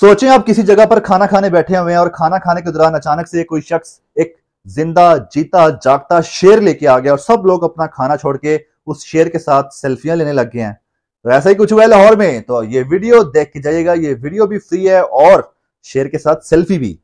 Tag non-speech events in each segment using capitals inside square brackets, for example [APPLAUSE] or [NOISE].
सोचें आप किसी जगह पर खाना खाने बैठे हुए हैं और खाना खाने के दौरान अचानक से कोई शख्स एक जिंदा जीता जागता शेर लेके आ गया और सब लोग अपना खाना छोड़ के उस शेर के साथ सेल्फियां लेने लग गए हैं तो ऐसा ही कुछ हुआ है लाहौर में तो ये वीडियो देख के जाइएगा ये वीडियो भी फ्री है और शेर के साथ सेल्फी भी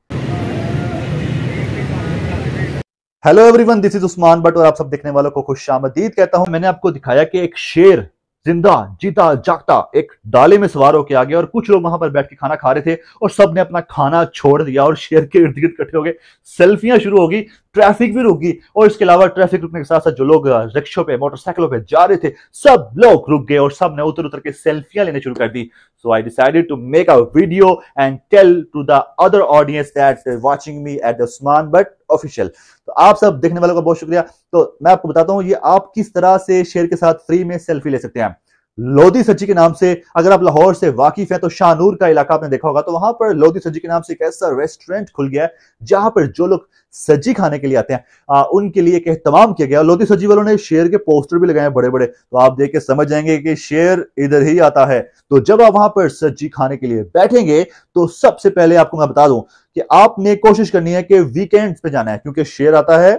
hello everyone this is Usman but और आप सब देखने वालों को खुश आमदीद कहता हूं मैंने आपको दिखाया कि एक शेर जिंदा जीता जागता एक डाले में सवार होकर आ गया और कुछ लोग वहां पर बैठ के खाना खा रहे थे और सब ने अपना खाना छोड़ दिया और शेर के इर्द गिर्द इकट्ठे हो गए सेल्फियां शुरू होगी ट्रैफिक भी रुकी और इसके अलावा ट्रैफिक रुकने के साथ साथ जो लोग रिक्शों पे मोटरसाइकिलों पे जा रहे थे सब लोग रुक गए और सब ने उतर उतर के सेल्फियां लेने शुरू कर दी So I decided to make a video and tell to the other audience that is watching me at the Usman but official. to aap sab dekhne walon ka bahut shukriya to main aapko batata hu ye aap kis tarah se share ke sath free mein selfie le sakte hain Lodhi सज्जी के नाम से अगर आप लाहौर से वाकिफ हैं तो शाहनूर का इलाका आपने देखा होगा तो वहां पर लोधी सज्जी के नाम से एक ऐसा रेस्टोरेंट खुल गया है जहां पर जो लोग सज्जी खाने के लिए आते हैं आ, उनके लिए एक एहतमाम किया गया लोधी सज्जी वालों ने शेर के पोस्टर भी लगाए बड़े बड़े तो आप देख के समझ जाएंगे कि शेर इधर ही आता है तो जब आप वहां पर सज्जी खाने के लिए बैठेंगे तो सबसे पहले आपको मैं बता दूं कि आपने कोशिश करनी है कि वीकेंड पे जाना है क्योंकि शेर आता है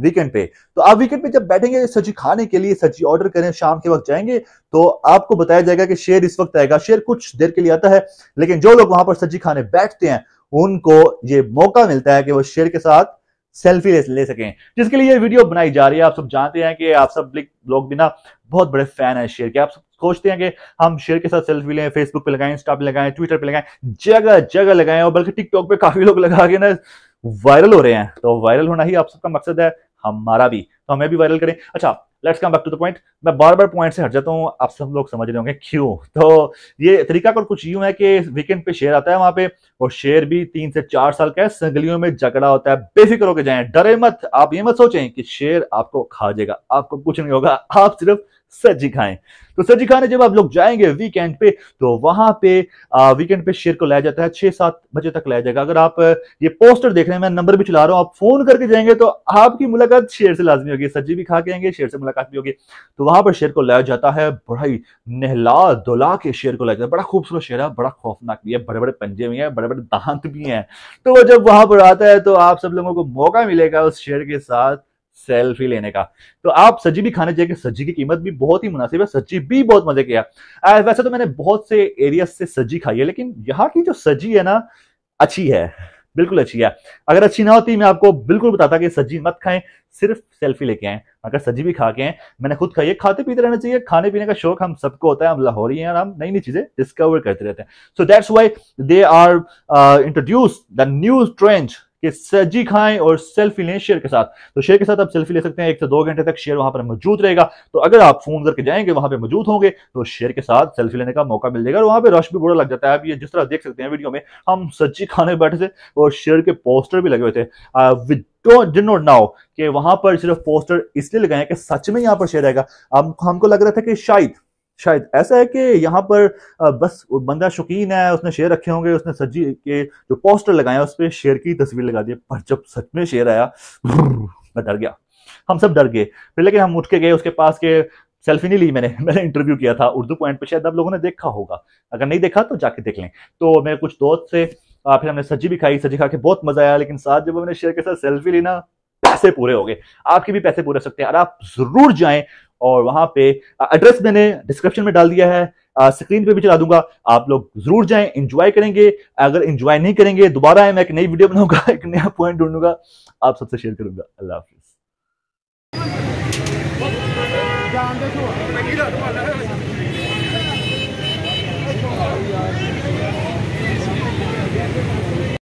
वीकेंड पे तो आप वीकेंड पे जब बैठेंगे सब्जी खाने के लिए सब्जी ऑर्डर करें शाम के वक्त जाएंगे तो आपको बताया जाएगा कि शेयर इस वक्त आएगा शेयर कुछ देर के लिए आता है लेकिन जो लोग वहां पर सब्जी खाने बैठते हैं उनको ये मौका मिलता है कि वो शेयर के साथ सेल्फी ले, ले सकें जिसके लिए ये वीडियो बनाई जा रही है आप सब जानते हैं कि आप सब लोग भी ना बहुत बड़े फैन हैं शेयर के आप सब सोचते हैं कि हम शेयर के साथ सेल्फी लें फेसबुक पे लगाएं इंस्टा पे लगाएं ट्विटर पे लगाएं जगह जगह लगाएं और बल्कि टिकटॉक पे काफी लोग लगा के ना वायरल हो रहे हैं तो वायरल होना ही आप सबका मकसद है हमारा भी तो हमें भी वायरल करें अच्छा let's come back to the point मैं बार बार पॉइंट से हट जाता हूँ आप सब लोग समझ रहे होंगे क्यों तो ये तरीका कर कुछ यूं है कि वीकेंड पे शेर आता है वहां पे और शेर भी तीन से चार साल का है संगलियों में झगड़ा होता है बेफिक्र होकर जाए डरे मत आप ये मत सोचें कि शेर आपको खा जाएगा आपको कुछ नहीं होगा आप सिर्फ सजी खाएं तो सजी खाने जब आप लोग जाएंगे वीकेंड पे तो वहां पे वीकेंड पे शेर को लाया जाता है छह सात बजे तक लाया जाएगा अगर आप ये पोस्टर देख रहे हैं मैं नंबर भी चला रहा हूं आप फोन करके जाएंगे तो आपकी मुलाकात शेर से लाजमी होगी सज्जी भी खा के आएंगे शेर से मुलाकात भी होगी तो वहां पर शेर को लाया जाता है बड़ा ही नहला दुला के शेर को लाया जाता है बड़ा खूबसूरत शेर है बड़ा खौफनाक भी है बड़े बड़े पंजे भी हैं बड़े बड़े दांत भी हैं तो वो जब वहां पर आता है तो आप सब लोगों को मौका मिलेगा उस शेर के साथ सेल्फी लेने का तो आप सज्जी भी खाने जाएंगे सज्जी की कीमत भी बहुत ही मुनासिब है सज्जी भी बहुत मजे की है वैसे तो मैंने बहुत से एरिया से सज्जी खाई है लेकिन यहाँ की जो सज्जी है ना अच्छी है बिल्कुल अच्छी है अगर अच्छी ना होती मैं आपको बिल्कुल बताता कि सज्जी मत खाएं सिर्फ सेल्फी लेके आए अगर सज्जी भी खा के आए मैंने खुद खाई है खाते पीते रहना चाहिए खाने पीने का शौक हम सबको होता है हम लाहौरी हैं और हम नई नई चीजें डिस्कवर करते रहते हैं so that's why they are introduce the new trend कि सजी खाएं और सेल्फी लें शेयर के साथ तो शेयर के साथ आप सेल्फी ले सकते हैं एक से दो घंटे तक शेयर वहां पर मौजूद रहेगा तो अगर आप फोन करके जाएंगे वहां पे मौजूद होंगे तो शेयर के साथ सेल्फी लेने का मौका मिल जाएगा और वहां पर रश भी बुरा लग जाता है आप ये जिस तरह देख सकते हैं वीडियो में हम सज्जी खाने बैठे थे और शेयर के पोस्टर भी लगे हुए थे विद डि नाउ कि वहां पर सिर्फ पोस्टर इसलिए लगाए कि सच में यहां पर शेयर आएगा हमको लग रहा था कि शायद शायद ऐसा है कि यहाँ पर बस बंदा शौकीन है उसने शेयर रखे होंगे उसने सज्जी के जो पोस्टर लगाया उस पर शेर की तस्वीर लगा दी पर जब सच में शेर आया मैं डर गया हम सब डर गए फिर लेकिन हम उठ के गए उसके पास के सेल्फी नहीं ली मैंने [LAUGHS] मैंने इंटरव्यू किया था उर्दू पॉइंट पे शायद आप लोगों ने देखा होगा अगर नहीं देखा तो जाके देख लें तो मेरे कुछ दोस्त से फिर हमने सज्जी भी खाई सज्जी खा के बहुत मजा आया लेकिन साथ जब हमने शेयर के साथ सेल्फी ली ना पैसे पूरे हो गए आपके भी पैसे पूरे हो सकते हैं और आप जरूर जाएं और वहां पे एड्रेस मैंने डिस्क्रिप्शन में डाल दिया है स्क्रीन पे भी चला दूंगा आप लोग जरूर जाएं एंजॉय करेंगे अगर एंजॉय नहीं करेंगे दोबारा आए मैं एक नई वीडियो बनाऊंगा [LAUGHS] एक नया पॉइंट ढूंढूंगा आप सबसे शेयर करूंगा अल्लाह हाफिज